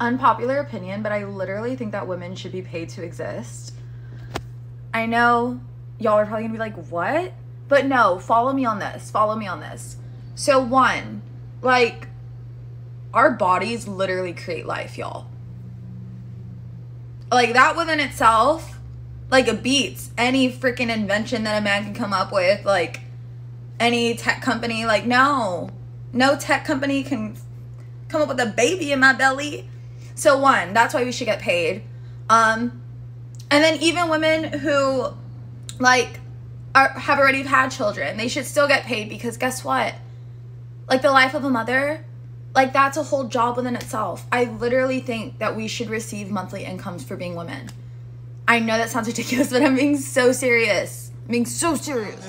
unpopular opinion, but I literally think that women should be paid to exist. I know y'all are probably gonna be like, what? But no, follow me on this. Follow me on this. So, one, like, our bodies literally create life, y'all. Like, that within itself, like, it beats any freaking invention that a man can come up with, like, any tech company. Like, no, no tech company can come up with a baby in my belly. So one, that's why we should get paid. Um, and then even women who like are, have already had children, they should still get paid because guess what? Like the life of a mother, like that's a whole job within itself. I literally think that we should receive monthly incomes for being women. I know that sounds ridiculous, but I'm being so serious. I'm being so serious.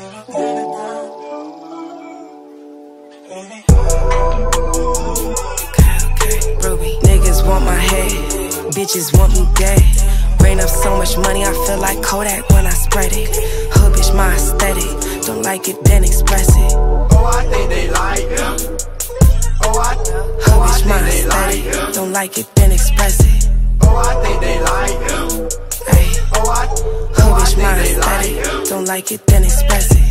want my head, bitches want me dead. Rain up so much money, I feel like Kodak when I spread it. Hood bitch, my aesthetic. Don't like it, then express it. Oh, I think they like him. Oh, I, oh, Hood bitch, my aesthetic. Like Don't like it, then express it. Oh, I think they like him. Oh, I, oh, Hood bitch, my aesthetic. Like Don't like it, then express it.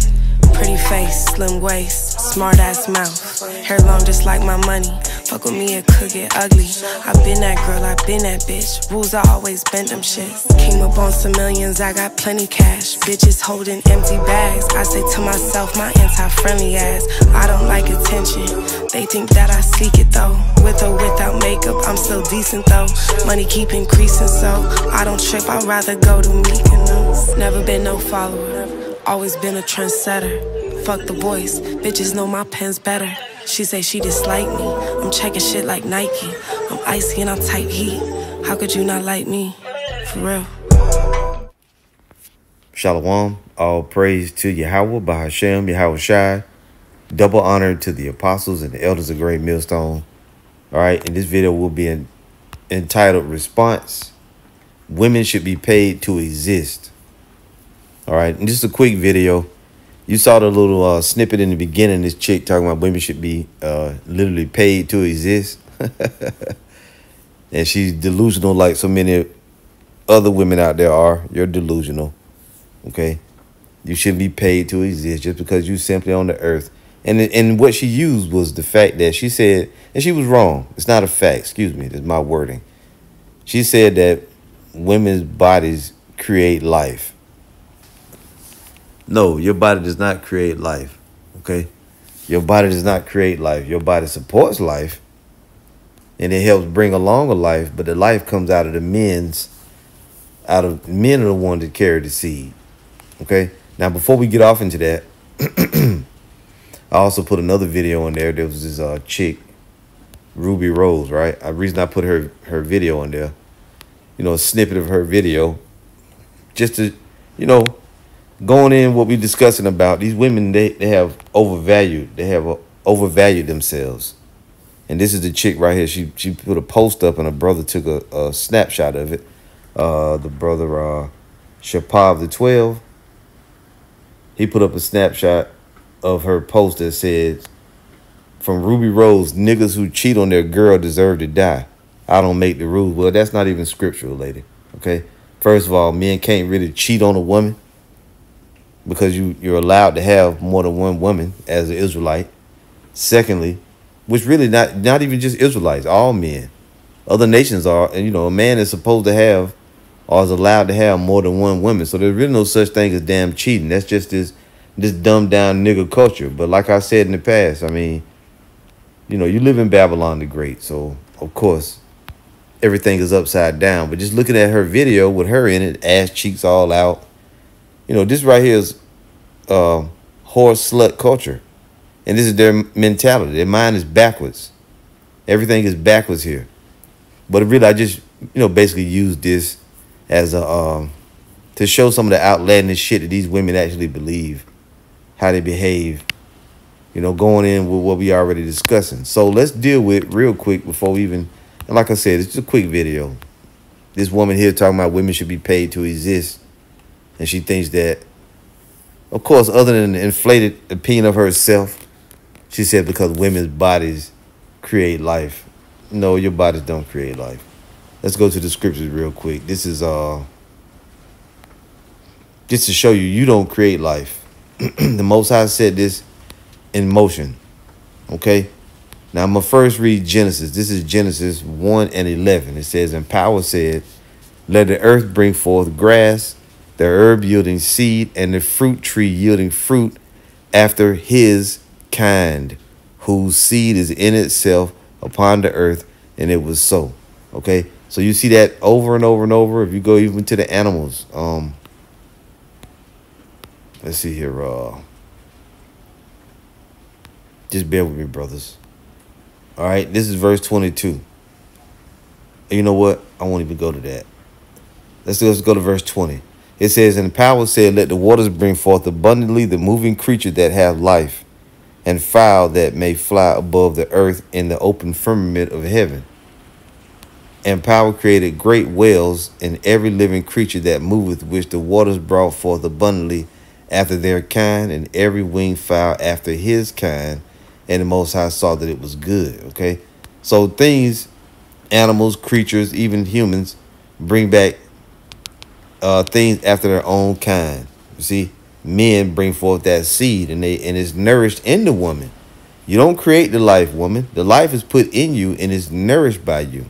Pretty face, slim waist, smart ass mouth. Hair long just like my money. Fuck with me, it could get ugly. I been that girl, I been that bitch. Rules, I always bend them shits. Came up on some millions, I got plenty cash. Bitches holding empty bags. I say to myself, my anti friendly ass. I don't like attention. They think that I seek it though. With or without makeup, I'm still decent though. Money keep increasing, so I don't trip, I'd rather go to Mykonos. Never been no follower. Always been a trendsetter. Fuck the voice, bitches know my pen's better. She say she dislike me. I'm checking shit like Nike. I'm icy and I'm tight heat. How could you not like me? For real. Shalom, all praise to Yahweh, Bahashem, Yahweh Shai. Double honor to the apostles and the elders of Great Millstone. All right, and this video will be entitled Response Women Should Be Paid to Exist. All right, and just a quick video. You saw the little uh, snippet in the beginning. This chick talking about women should be uh, literally paid to exist, and she's delusional like so many other women out there are. You're delusional, okay? You shouldn't be paid to exist just because you simply on the earth. And and what she used was the fact that she said, and she was wrong. It's not a fact. Excuse me. That's my wording. She said that women's bodies create life no, your body does not create life. Okay? Your body does not create life. Your body supports life and it helps bring along a life, but the life comes out of the men's out of men are the ones that carry the seed. Okay? Now before we get off into that, I also put another video in there. There was this uh chick, Ruby Rose, right? The uh, reason I put her her video in there, you know, a snippet of her video, just to, you know, going in what we're discussing about these women they, they have overvalued they have uh, overvalued themselves and this is the chick right here she she put a post up and her brother took a, a snapshot of it uh the brother uh Shapav the 12 he put up a snapshot of her post that said from ruby rose niggas who cheat on their girl deserve to die i don't make the rules well that's not even scriptural lady okay first of all men can't really cheat on a woman because you, you're allowed to have more than one woman as an Israelite. Secondly, which really not not even just Israelites, all men. Other nations are, and you know, a man is supposed to have or is allowed to have more than one woman. So there's really no such thing as damn cheating. That's just this this dumbed down nigga culture. But like I said in the past, I mean, you know, you live in Babylon the Great, so of course everything is upside down. But just looking at her video with her in it, ass cheeks all out, you know, this right here is uh, horse slut culture. And this is their mentality. Their mind is backwards. Everything is backwards here. But really, I just, you know, basically use this as a, um, to show some of the outlandish shit that these women actually believe, how they behave, you know, going in with what we already discussing. So let's deal with real quick before we even, and like I said, it's just a quick video. This woman here talking about women should be paid to exist and she thinks that, of course, other than the inflated opinion of herself, she said because women's bodies create life. No, your bodies don't create life. Let's go to the scriptures real quick. This is uh just to show you you don't create life. the most high said this in motion. Okay? Now I'm gonna first read Genesis. This is Genesis 1 and 11. It says, And power said, Let the earth bring forth grass, the herb yielding seed, and the fruit tree yielding fruit after his kind, whose seed is in itself upon the earth, and it was so. Okay, so you see that over and over and over. If you go even to the animals, um, let's see here, uh, just bear with me, brothers. All right, this is verse 22. And you know what? I won't even go to that. Let's, let's go to verse 20. It says, And power said, Let the waters bring forth abundantly the moving creature that have life, and fowl that may fly above the earth in the open firmament of heaven. And power created great whales and every living creature that moveth, which the waters brought forth abundantly after their kind, and every winged fowl after his kind. And the Most High saw that it was good. Okay. So things, animals, creatures, even humans bring back uh, things after their own kind. You see, men bring forth that seed and they and it's nourished in the woman. You don't create the life, woman. The life is put in you and is nourished by you.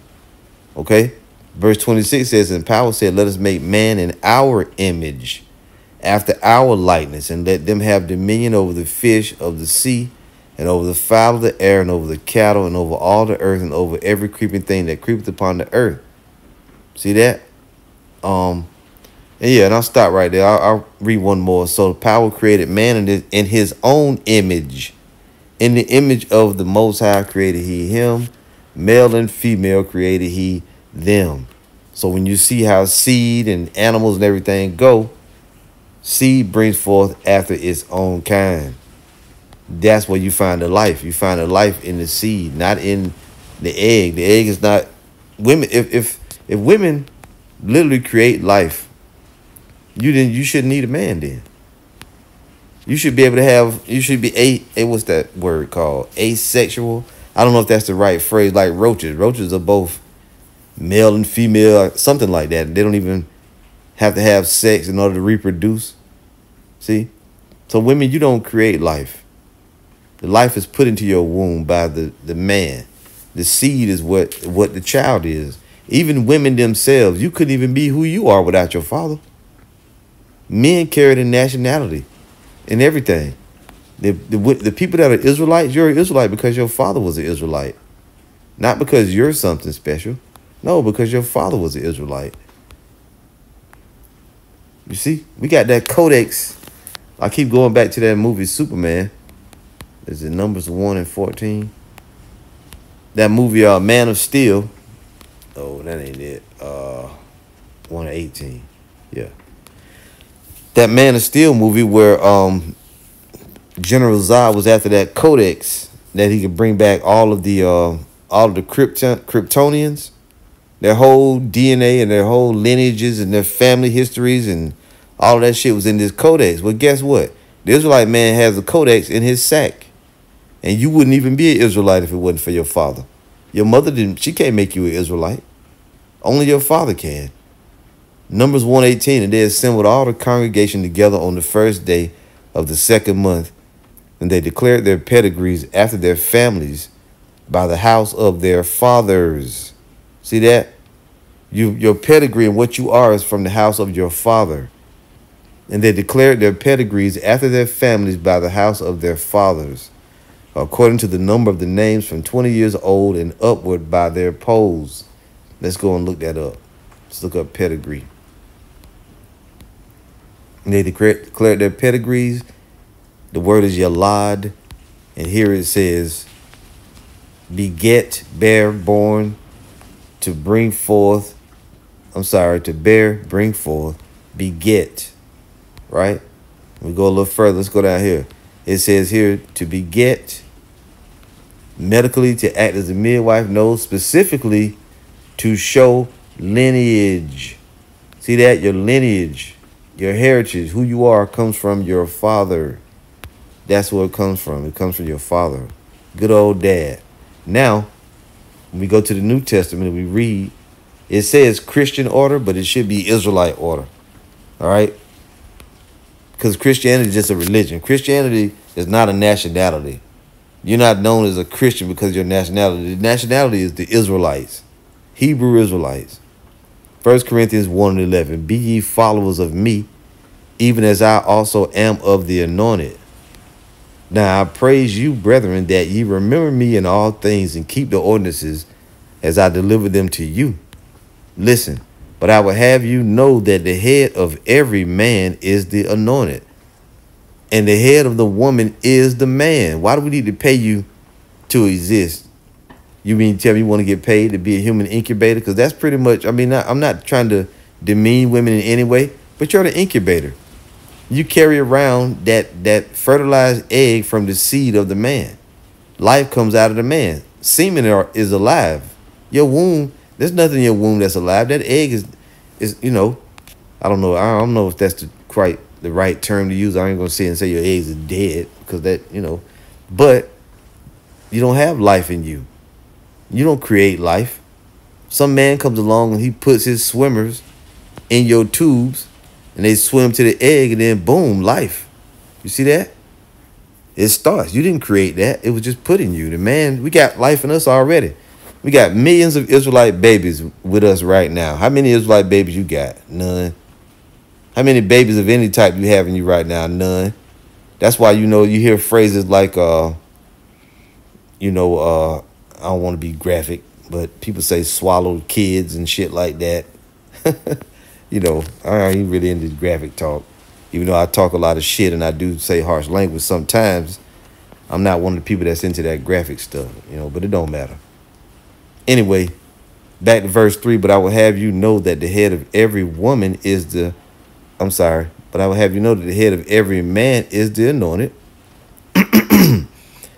Okay? Verse 26 says, And Powell said, Let us make man in our image, after our likeness, and let them have dominion over the fish of the sea, and over the fowl of the air, and over the cattle, and over all the earth, and over every creeping thing that creepeth upon the earth. See that? Um, and yeah, and I'll stop right there. I'll, I'll read one more. So power created man in his, in his own image. In the image of the Most High created he him. Male and female created he them. So when you see how seed and animals and everything go, seed brings forth after its own kind. That's where you find the life. You find the life in the seed, not in the egg. The egg is not women. If if if women literally create life, you didn't you shouldn't need a man then. You should be able to have you should be a, a what's that word called? Asexual. I don't know if that's the right phrase, like roaches. Roaches are both male and female, something like that. They don't even have to have sex in order to reproduce. See? So women, you don't create life. The life is put into your womb by the, the man. The seed is what what the child is. Even women themselves, you couldn't even be who you are without your father men carry the nationality and everything. The, the, the people that are Israelites, you're an Israelite because your father was an Israelite. Not because you're something special. No, because your father was an Israelite. You see, we got that codex. I keep going back to that movie Superman. Is it numbers 1 and 14? That movie, uh, Man of Steel. Oh, that ain't it. Uh, 1 and 18. Yeah that Man of Steel movie where um, General Zod was after that codex that he could bring back all of the uh, all of the Krypton Kryptonians, their whole DNA and their whole lineages and their family histories and all that shit was in this codex. Well, guess what? The Israelite man has a codex in his sack, and you wouldn't even be an Israelite if it wasn't for your father. Your mother didn't. She can't make you an Israelite. Only your father can. Numbers 118, and they assembled all the congregation together on the first day of the second month, and they declared their pedigrees after their families by the house of their fathers. See that? You, your pedigree and what you are is from the house of your father. And they declared their pedigrees after their families by the house of their fathers, according to the number of the names from 20 years old and upward by their poles. Let's go and look that up. Let's look up pedigree they declared their pedigrees. The word is Yalad. And here it says, beget, bear, born, to bring forth. I'm sorry, to bear, bring forth, beget. Right? We go a little further. Let's go down here. It says here, to beget, medically to act as a midwife. No, specifically to show lineage. See that? Your lineage. Your heritage, who you are, comes from your father. That's where it comes from. It comes from your father. Good old dad. Now, when we go to the New Testament and we read, it says Christian order, but it should be Israelite order. All right? Because Christianity is just a religion. Christianity is not a nationality. You're not known as a Christian because your nationality. The nationality is the Israelites, Hebrew Israelites. 1 Corinthians 1 and 11. Be ye followers of me, even as I also am of the anointed. Now I praise you, brethren, that ye remember me in all things and keep the ordinances as I deliver them to you. Listen, but I will have you know that the head of every man is the anointed, and the head of the woman is the man. Why do we need to pay you to exist? You mean tell me you want to get paid to be a human incubator? Because that's pretty much, I mean, I, I'm not trying to demean women in any way, but you're the incubator. You carry around that, that fertilized egg from the seed of the man. Life comes out of the man. Semen are, is alive. Your womb, there's nothing in your womb that's alive. That egg is, is you know, I don't know. I don't know if that's the quite the right term to use. I ain't gonna sit and say your eggs are dead because that you know, but you don't have life in you. You don't create life. Some man comes along and he puts his swimmers in your tubes and they swim to the egg and then boom, life. You see that? It starts. You didn't create that. It was just put in you. The man, we got life in us already. We got millions of Israelite babies with us right now. How many Israelite babies you got? None. How many babies of any type you have in you right now? None. That's why you know you hear phrases like uh you know uh I don't want to be graphic, but people say swallow kids and shit like that. you know, I ain't really into graphic talk. Even though I talk a lot of shit and I do say harsh language sometimes, I'm not one of the people that's into that graphic stuff, you know, but it don't matter. Anyway, back to verse 3, but I will have you know that the head of every woman is the, I'm sorry, but I will have you know that the head of every man is the anointed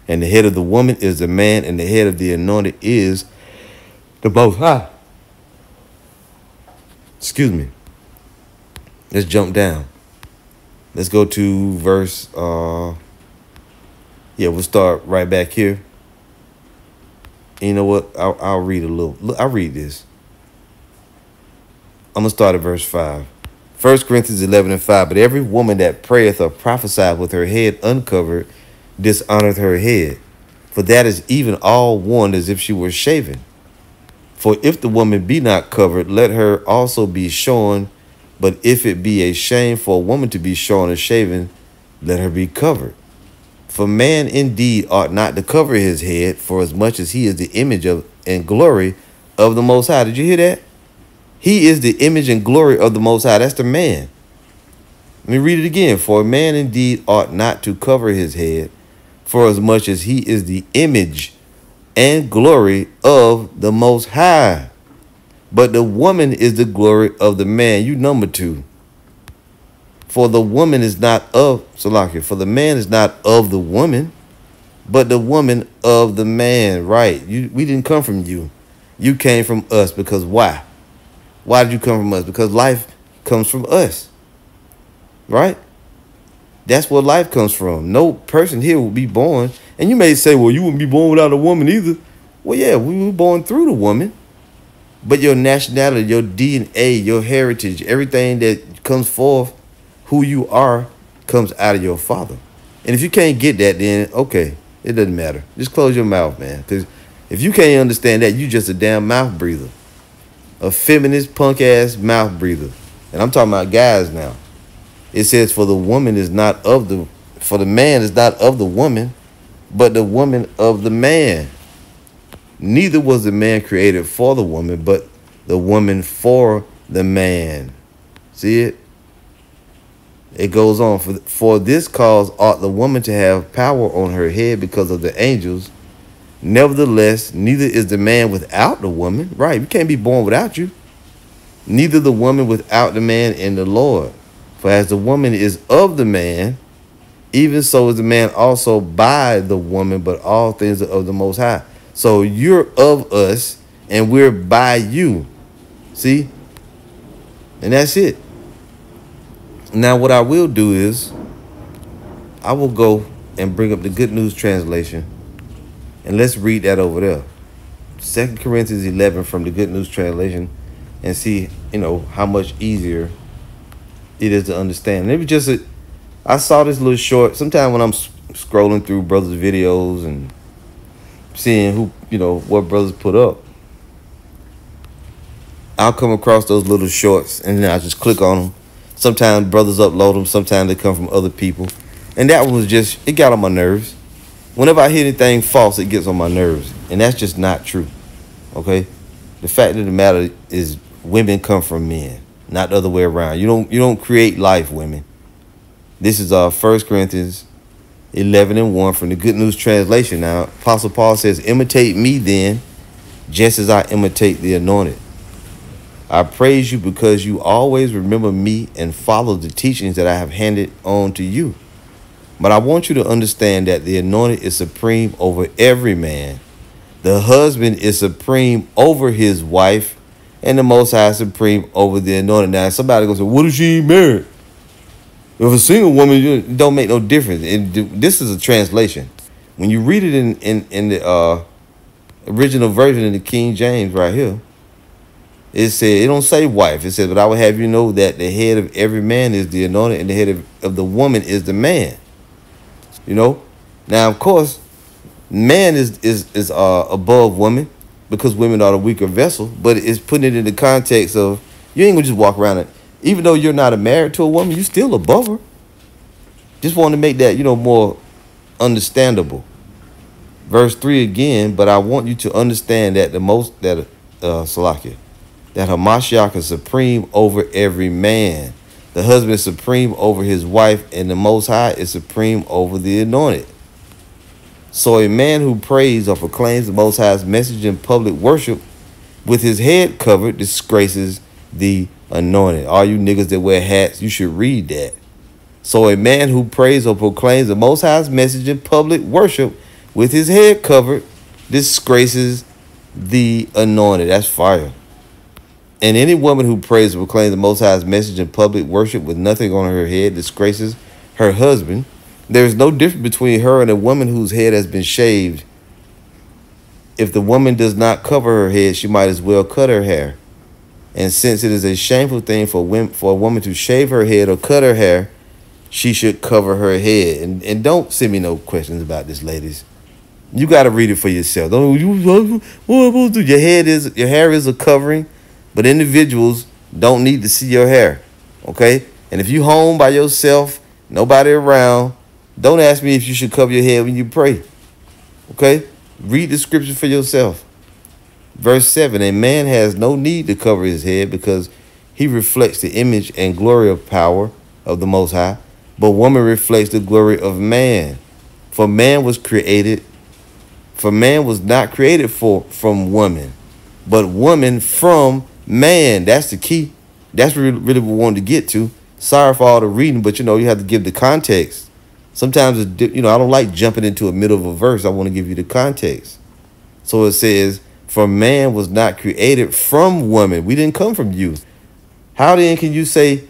and the head of the woman is the man, and the head of the anointed is the Most High. Excuse me. Let's jump down. Let's go to verse. Uh, yeah, we'll start right back here. And you know what? I'll, I'll read a little. Look, I'll read this. I'm going to start at verse 5. 1 Corinthians 11 and 5. But every woman that prayeth or prophesieth with her head uncovered dishonored her head, for that is even all one as if she were shaven. For if the woman be not covered, let her also be shorn. But if it be a shame for a woman to be shorn or shaven, let her be covered. For man indeed ought not to cover his head, for as much as he is the image of and glory of the Most High. Did you hear that? He is the image and glory of the Most High. That's the man. Let me read it again. For a man indeed ought not to cover his head, for as much as he is the image and glory of the Most High. But the woman is the glory of the man. You number two. For the woman is not of Salakia, for the man is not of the woman, but the woman of the man. Right. You we didn't come from you. You came from us because why? Why did you come from us? Because life comes from us. Right? That's where life comes from. No person here will be born. And you may say, well, you wouldn't be born without a woman either. Well, yeah, we were born through the woman. But your nationality, your DNA, your heritage, everything that comes forth, who you are, comes out of your father. And if you can't get that, then okay, it doesn't matter. Just close your mouth, man. Because if you can't understand that, you just a damn mouth breather. A feminist punk ass mouth breather. And I'm talking about guys now. It says, For the woman is not of the for the man is not of the woman, but the woman of the man. Neither was the man created for the woman, but the woman for the man. See it? It goes on. For, for this cause ought the woman to have power on her head because of the angels. Nevertheless, neither is the man without the woman. Right, you can't be born without you. Neither the woman without the man in the Lord. For as the woman is of the man, even so is the man also by the woman, but all things are of the Most High. So you're of us, and we're by you. See? And that's it. Now, what I will do is, I will go and bring up the Good News Translation, and let's read that over there. Second Corinthians 11 from the Good News Translation, and see, you know, how much easier it is to understand. And it was just a, I saw this little short. Sometimes when I'm scrolling through brothers' videos and seeing who you know what brothers put up, I'll come across those little shorts and then I just click on them. Sometimes brothers upload them. Sometimes they come from other people, and that was just it got on my nerves. Whenever I hear anything false, it gets on my nerves, and that's just not true. Okay, the fact of the matter is, women come from men not the other way around. You don't you don't create life, women. This is uh First Corinthians 11 and 1 from the Good News Translation. Now, Apostle Paul says, Imitate me then, just as I imitate the anointed. I praise you because you always remember me and follow the teachings that I have handed on to you. But I want you to understand that the anointed is supreme over every man. The husband is supreme over his wife and the Most High Supreme over the anointed. Now, somebody goes, What if she married? If a single woman, it don't make no difference. It, this is a translation. When you read it in, in, in the uh, original version in the King James right here, it said, it don't say wife. It says, but I would have you know that the head of every man is the anointed and the head of, of the woman is the man. You know? Now, of course, man is, is, is uh, above woman because women are the weaker vessel, but it's putting it in the context of you ain't gonna just walk around it. Even though you're not married to a woman, you still above her. Just want to make that, you know, more understandable. Verse 3 again, but I want you to understand that the most, that uh, Salakia, that Hamashiach is supreme over every man. The husband is supreme over his wife, and the Most High is supreme over the anointed. So a man who prays or proclaims the Most High's message in public worship with his head covered disgraces the anointed. All you niggas that wear hats, you should read that. So a man who prays or proclaims the Most High's message in public worship with his head covered disgraces the anointed. That's fire. And any woman who prays or proclaims the Most High's message in public worship with nothing on her head disgraces her husband there's no difference between her and a woman whose head has been shaved. If the woman does not cover her head, she might as well cut her hair. And since it is a shameful thing for women, for a woman to shave her head or cut her hair, she should cover her head. And and don't send me no questions about this, ladies. You got to read it for yourself. Don't you? What do your head is? Your hair is a covering, but individuals don't need to see your hair. Okay. And if you home by yourself, nobody around, don't ask me if you should cover your head when you pray. Okay? Read the scripture for yourself. Verse 7 A man has no need to cover his head because he reflects the image and glory of power of the Most High, but woman reflects the glory of man. For man was created, for man was not created for from woman, but woman from man. That's the key. That's really, really what we wanted to get to. Sorry for all the reading, but you know, you have to give the context. Sometimes, it, you know, I don't like jumping into a middle of a verse. I want to give you the context. So it says, for man was not created from woman. We didn't come from you. How then can you say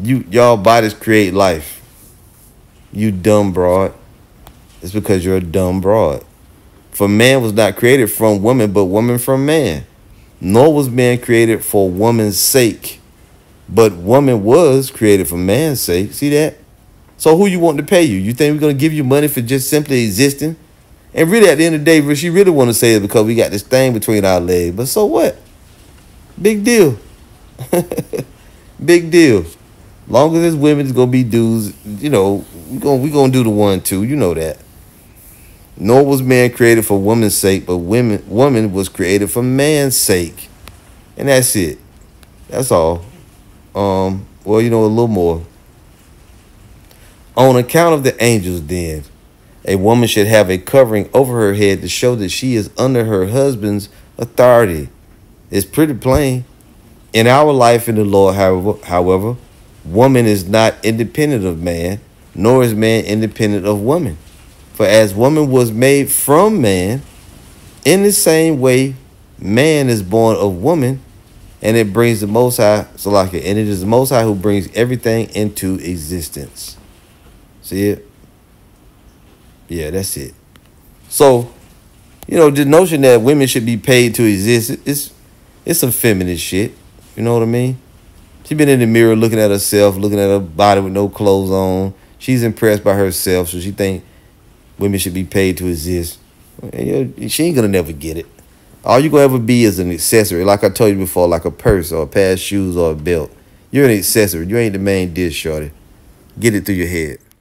you y'all bodies create life? You dumb broad. It's because you're a dumb broad. For man was not created from woman, but woman from man. Nor was man created for woman's sake, but woman was created for man's sake. See that? So who you want to pay you? You think we're going to give you money for just simply existing? And really, at the end of the day, she really want to say it because we got this thing between our legs. But so what? Big deal. Big deal. Long as it's women, it's going to be dudes. You know, we're going we gonna do the one, two. You know that. Nor was man created for woman's sake, but women woman was created for man's sake. And that's it. That's all. Um, well, you know, a little more. On account of the angels, then, a woman should have a covering over her head to show that she is under her husband's authority. It's pretty plain. In our life in the Lord, however, however, woman is not independent of man, nor is man independent of woman. For as woman was made from man, in the same way man is born of woman, and it brings the Most High, Salakia, and it is the Most High who brings everything into existence. See it? Yeah, that's it. So, you know, the notion that women should be paid to exist, it's it's some feminist shit. You know what I mean? She been in the mirror looking at herself, looking at her body with no clothes on. She's impressed by herself, so she think women should be paid to exist. she ain't gonna never get it. All you gonna ever be is an accessory, like I told you before, like a purse or a pair of shoes or a belt. You're an accessory. You ain't the main dish, shorty. Get it through your head.